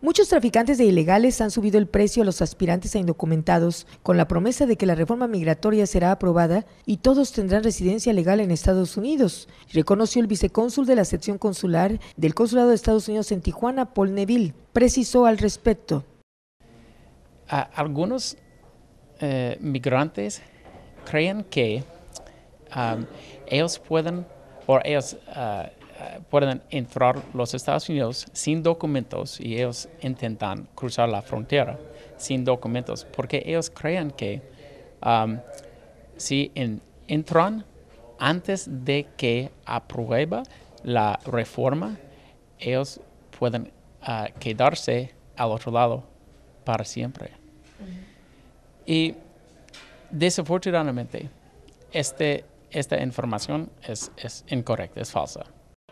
Muchos traficantes de ilegales han subido el precio a los aspirantes a indocumentados con la promesa de que la reforma migratoria será aprobada y todos tendrán residencia legal en Estados Unidos, reconoció el vicecónsul de la sección consular del Consulado de Estados Unidos en Tijuana, Paul Neville. Precisó al respecto. algunos eh, migrantes creen que um, ellos pueden o ellos ah, eh, pueden entrar los Estados Unidos sin documentos y ellos intentan cruzar la frontera sin documentos porque ellos creen que um, si entran antes de que aprueba la reforma, ellos pueden ah, quedarse al otro lado para siempre. Y desafortunadamente, este, esta información es incorrecta, es falsa.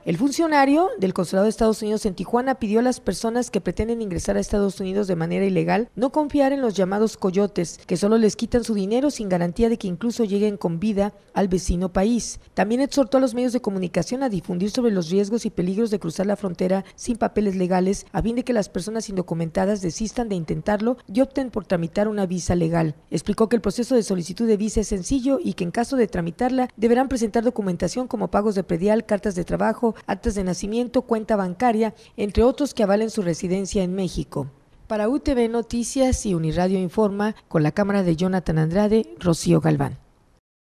El funcionario del Consulado de Estados Unidos en Tijuana pidió a las personas que pretenden ingresar a Estados Unidos de manera ilegal no confiar en los llamados coyotes, que solo les quitan su dinero sin garantía de que incluso lleguen con vida al vecino país. También exhortó a los medios de comunicación a difundir sobre los riesgos y peligros de cruzar la frontera sin papeles legales, a fin de que las personas indocumentadas desistan de intentarlo y opten por tramitar una visa legal. Explicó que el proceso de solicitud de visa es sencillo y que en caso de tramitarla deberán presentar documentación como pagos de predial, cartas de trabajo, actas de nacimiento, cuenta bancaria, entre otros que avalen su residencia en México. Para UTV Noticias y Uniradio Informa, con la cámara de Jonathan Andrade, Rocío Galván.